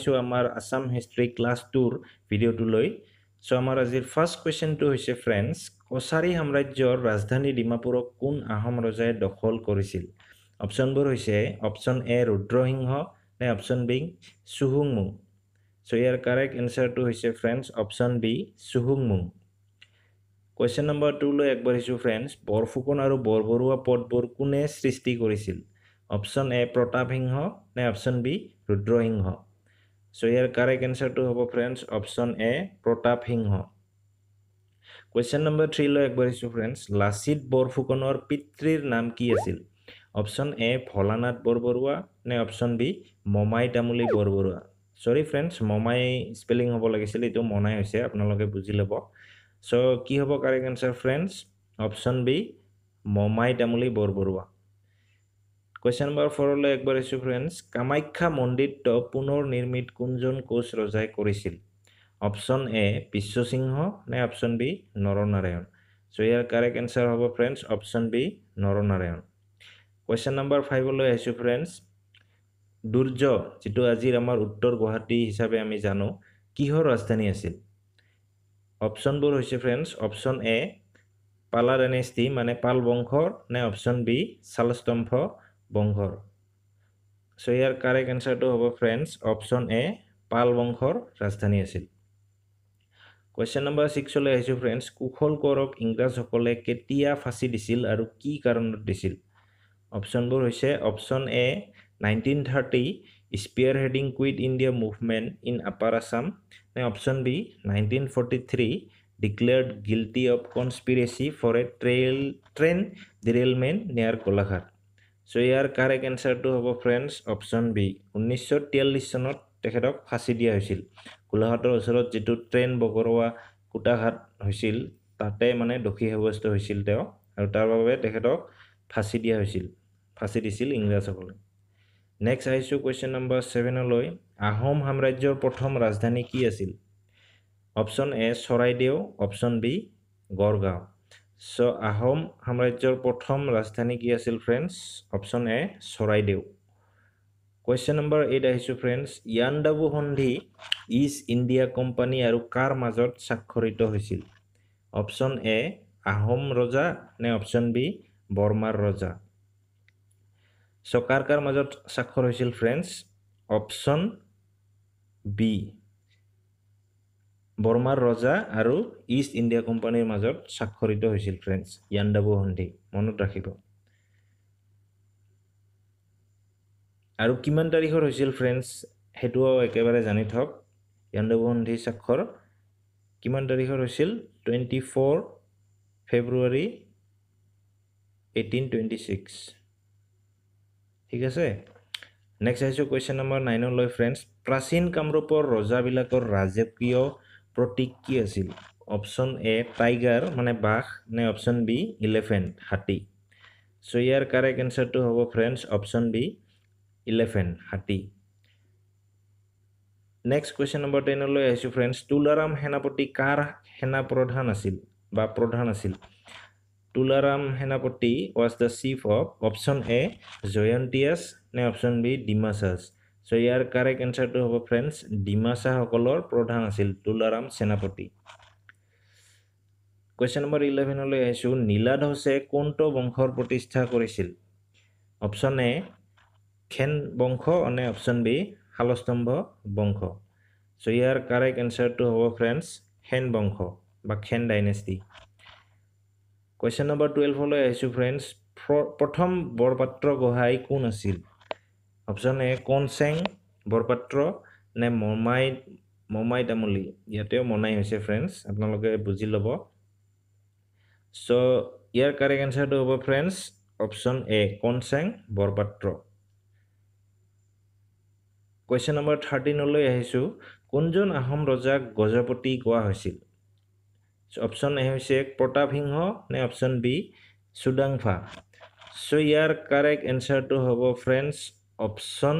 আহিছোঁ আমাৰ Assam history class টুৰ ভিডিঅ'টোলৈ চ' আমাৰ আজিৰ ফাৰ্ষ্ট কুৱেশ্যনটো হৈছে ফ্ৰেণ্ডছ কছাৰী সাম্ৰাজ্যৰ ৰাজধানী ডিমাপুৰক কোন আহোম ৰজাই দখল কৰিছিল অপশ্যনবোৰ হৈছে অপশ্যন এ ৰুদ্ৰসিংহ নে অপশ্যন বি চুহুংমুং চ' ইয়াৰ কাৰেক্ট এনচাৰটো হৈছে ফ্ৰেণ্ডছ অপশ্যন বি চুহুংমুং কুৱেশ্যন নম্বৰ টুলৈ আগবাঢ়িছোঁ ফ্ৰেণ্ডছ বৰফুকন আৰু বৰবৰুৱা পদবোৰ কোনে সৃষ্টি কৰিছিল অপশ্যন এ প্ৰতাপ সিংহ নে অপশ্যন বি ৰুদ্ৰসিংহ চ' ইয়াৰ কাৰেক্ট এনচাৰটো হ'ব friends option A Pratap Singha question number থ্ৰীলৈ আগবাঢ়িছোঁ ফ্ৰেণ্ডছ লাচিত বৰফুকনৰ পিতৃৰ নাম কি আছিল অপশ্যন এ ভলানাথ বৰবৰুৱা নে option B Momai Tamuli Borbarua sorry friends মমাই spelling হ'ব লাগিছিল এইটো মনাই হৈছে আপোনালোকে বুজি ল'ব চ' কি হ'ব correct answer friends option B Momai Tamuli Borbarua question number ফ'ৰলৈ একবাৰ আহিছোঁ ফ্ৰেণ্ডছ কামাখ্যা মন্দিৰত পুনৰ নিৰ্মিত কোনজন কোচ ৰজাই কৰিছিল অপশ্যন এ বিশ্বসিংহ নে অপশ্যন বি নৰনাৰায়ণ চ' ইয়াৰ কাৰেক্ট এনচাৰ হ'ব friends option B Naranarayan question number ফাইভলৈ আহিছোঁ ফ্ৰেণ্ডছ দুৰ্য যিটো আজিৰ আমাৰ উত্তৰ গুৱাহাটী হিচাপে আমি জানো কিহৰ ৰাজধানী আছিল অপশ্যনবোৰ হৈছে friends option A Pala dynasty মানে পাল বংশৰ নে অপশ্যন বি চালস্তম্ভ বংশৰ চ' ইয়াৰ কাৰেক্ট এনচাৰটো হ'ব ফ্ৰেণ্ডছ অপশ্যন এ পাল বংশৰ ৰাজধানী আছিল কুৱেশ্যন নম্বৰ ছিক্সলৈ আহিছোঁ ফ্ৰেণ্ডছ কুশল কোঁৱৰক ইংৰাজসকলে কেতিয়া ফাঁচি দিছিল আৰু কি কাৰণত দিছিল অপশ্যনবোৰ হৈছে option A nineteen thirty spearheading Quit India movement in Upper Assam নে option B nineteen forty three declared guilty of conspiracy for a trail train derailment near Kolaghat চ' ইয়াৰ কাৰেক্ট এনচাৰটো হ'ব ফ্ৰেণ্ডছ অপশ্যন বি ঊনৈছশ তিয়াল্লিছ চনত তেখেতক ফাঁচি দিয়া হৈছিল গোলাঘাটৰ ওচৰত যিটো ট্ৰেইন বগৰোৱা কুটাঘাট হৈছিল তাতে মানে দোষী সাব্যস্ত হৈছিল তেওঁ আৰু তাৰ বাবে তেখেতক ফাঁচি দিয়া হৈছিল ফাঁচি দিছিল ইংৰাজসকলে নেক্সট আহিছোঁ কুৱেশ্যন নম্বৰ ছেভেনলৈ আহোম সাম্ৰাজ্যৰ প্ৰথম ৰাজধানী কি আছিল option A Charaideo option B Garhgaon so' Ahom সাম্ৰাজ্যৰ প্ৰথম ৰাজধানী কি আছিল friends option A Charaideo question number eight আহিছোঁ ফ্ৰেণ্ডছ ইয়ানডাবু সন্ধি ইষ্ট ইণ্ডিয়া কোম্পানী আৰু কাৰ মাজত স্বাক্ষৰিত হৈছিল অপশ্যন এ আহোম ৰজা নে অপশ্যন বি বৰ্মাৰ ৰজা চ' কাৰ কাৰ মাজত স্বাক্ষৰ হৈছিল ফ্ৰেণ্ডছ অপশ্যন বি বৰ্মাৰ ৰজা আৰু ইষ্ট ইণ্ডিয়া কোম্পানীৰ মাজত স্বাক্ষৰিত হৈছিল ফ্ৰেন্স ইয়াণ্ডাবু সন্ধি মনত ৰাখিব আৰু কিমান তাৰিখৰ হৈছিল ফ্ৰেন্স সেইটোও একেবাৰে জানি থওক ইয়াণ্ডাবু সন্ধি স্বাক্ষৰ কিমান তাৰিখৰ হৈছিল twenty four February eighteen twenty six ঠিক আছে নেক্সট আহিছোঁ কুৱেশ্যন নম্বৰ নাইনলৈ ফ্ৰেণ্ডছ প্ৰাচীন কামৰূপৰ ৰজাবিলাকৰ ৰাজকীয় প্ৰতীক কি আছিল অপশ্যন এ টাইগাৰ মানে বাঘ নে অপশ্যন বি ইলেফেণ্ট হাতী চ' ইয়াৰ কাৰেক্ট এনচাৰটো হ'ব ফ্ৰেণ্ডছ অপশ্যন বি ইলেফেণ্ট হাতী নেক্সট কুৱেশ্যন নম্বৰ টেনলৈ আহিছোঁ ফ্ৰেণ্ডছ তুলাৰাম সেনাপতি কাৰ সেনা প্ৰধান আছিল বা প্ৰধান আছিল Tularam Senapati was the chief of option A Jaintias নে অপশ্যন বি ডিমাচাছ চ' ইয়াৰ কাৰেক্ট এনচাৰটো হ'ব ফ্ৰেণ্ডছ ডিমাচাসকলৰ প্ৰধান আছিল তুলাৰাম সেনাপতি কুৱেশ্যন নম্বৰ ইলেভেনলৈ আহিছোঁ নীলাধসে কোনটো বংশৰ প্ৰতিষ্ঠা কৰিছিল অপশ্যন এ খেন বংশ নে অপশ্যন বি শালস্তম্ভ বংশ চ' ইয়াৰ কাৰেক্ট এনচাৰটো হ'ব ফ্ৰেণ্ডছ খেন বংশ বা খেন ডাইনেষ্টি কুৱেশ্যন নম্বৰ টুৱেলভলৈ আহিছোঁ ফ্ৰেণ্ডছ প্ৰথম বৰপাত্ৰ গোহাঁই কোন আছিল অপশ্যন এ কনচেং বৰপাত্ৰ নে মমাই মমাই তামুলী ইয়াতেও মনাই হৈছে ফ্ৰেণ্ডছ আপোনালোকে বুজি ল'ব চ' ইয়াৰ কাৰেক্ট এনচাৰটো হ'ব friends option A Konseng Borpatra question number থাৰ্টিনলৈ আহিছোঁ কোনজন আহোম ৰজাক গজপতি কোৱা হৈছিল অপশ্যন এ হৈছে প্ৰতাপসিংহ নে অপশ্যন বি চুডাংফা চ' ইয়াৰ কাৰেক্ট এনচাৰটো হ'ব friends option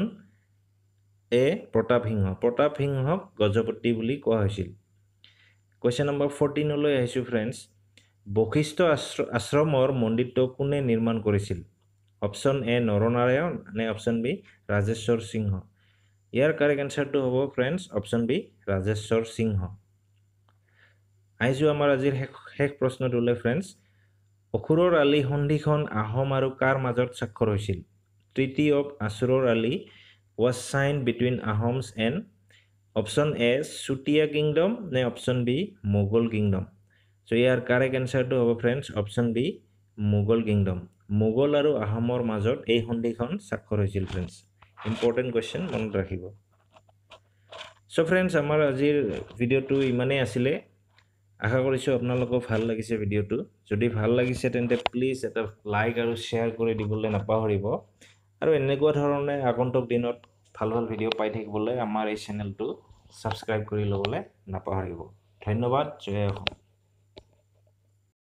A Pratap Singha Pratap সিংহক গজপতি বুলি কোৱা হৈছিল কুৱেশ্যন নম্বৰ ফৰ্টিনলৈ আহিছোঁ ফ্ৰেণ্ডছ বশিষ্ঠ আশ্ৰ আশ্ৰমৰ মন্দিৰটো কোনে নিৰ্মাণ কৰিছিল অপশ্যন এ নৰনাৰায়ণ নে অপশ্যন বি ৰাজেশ্বৰ সিংহ ইয়াৰ কাৰেক্ট এনচাৰটো হ'ব friends option B Rajeswar Singha আহিছোঁ আমাৰ আজিৰ শেষ শেষ প্ৰশ্নটোলৈ ফ্ৰেণ্ডছ অসুৰৰ আলি সন্ধিখন আহোম আৰু কাৰ মাজত স্বাক্ষৰ হৈছিল treaty of Asuror Ali was signed between Ahoms and option A Sutia kingdom ne option B Mughal kingdom so here correct answer to our friends option B Mughal kingdom Mughal aru Ahomor majot ei hondi khon sakkhor hoisil friends important question mon rakhibo so friends amar ajir video tu imane asile আশা কৰিছোঁ আপোনালোকৰ ভাল লাগিছে ভিডিঅ'টো যদি ভাল লাগিছে তেন্তে please এটা লাইক আৰু শ্বেয়াৰ কৰি দিবলৈ নাপাহৰিব আৰু এনেকুৱা ধৰণে আগন্তুক দিনত ভাল ভাল ভিডিঅ' পাই থাকিবলৈ আমাৰ এই চেনেলটো ছাবস্ক্ৰাইব কৰি ল'বলৈ নাপাহৰিব ধন্যবাদ জয় অসম